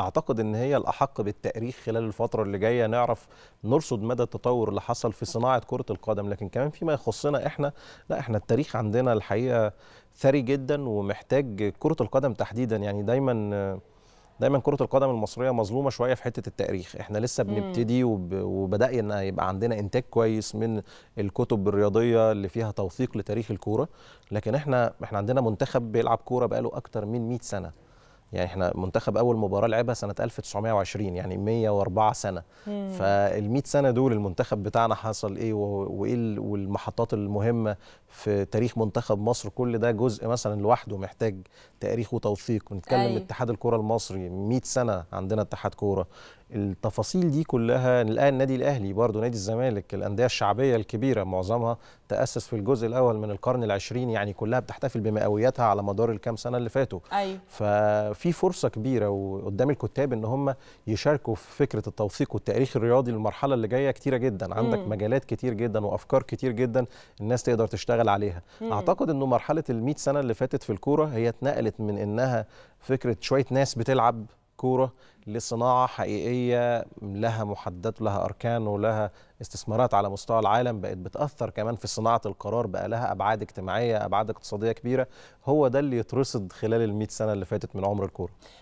اعتقد ان هي الاحق بالتاريخ خلال الفتره اللي جايه نعرف نرصد مدى التطور اللي حصل في صناعه كره القدم لكن كمان فيما يخصنا احنا لا احنا التاريخ عندنا الحقيقه ثري جدا ومحتاج كره القدم تحديدا يعني دايما دايما كره القدم المصريه مظلومه شويه في حته التاريخ احنا لسه بنبتدي وبدانا يبقى عندنا انتاج كويس من الكتب الرياضيه اللي فيها توثيق لتاريخ الكوره لكن احنا احنا عندنا منتخب بيلعب كوره بقاله اكتر من 100 سنه يعني احنا منتخب اول مباراه لعبها سنه 1920 يعني 104 سنه فال100 سنه دول المنتخب بتاعنا حصل ايه وايه والمحطات المهمه في تاريخ منتخب مصر كل ده جزء مثلا لوحده محتاج تاريخ وتوثيق نتكلم أي. أيوة. اتحاد الكره المصري 100 سنه عندنا اتحاد كوره التفاصيل دي كلها الان النادي الاهلي برضه نادي الزمالك الانديه الشعبيه الكبيره معظمها تأسس في الجزء الأول من القرن العشرين يعني كلها بتحتفل بمئوياتها على مدار الكام سنة اللي فاتوا أيوة. ففي فرصة كبيرة وقدام الكتاب إن هم يشاركوا في فكرة التوثيق والتاريخ الرياضي للمرحلة اللي جاية كتيرة جدا عندك مم. مجالات كتير جدا وأفكار كتير جدا الناس تقدر تشتغل عليها مم. أعتقد إنه مرحلة ال 100 سنة اللي فاتت في الكورة هي اتنقلت من إنها فكرة شوية ناس بتلعب كورة لصناعة حقيقية لها محددات ولها أركان ولها استثمارات على مستوى العالم بقت بتأثر كمان في صناعة القرار بقى لها أبعاد اجتماعية أبعاد اقتصادية كبيرة هو ده اللي يترصد خلال المئة سنة اللي فاتت من عمر الكورة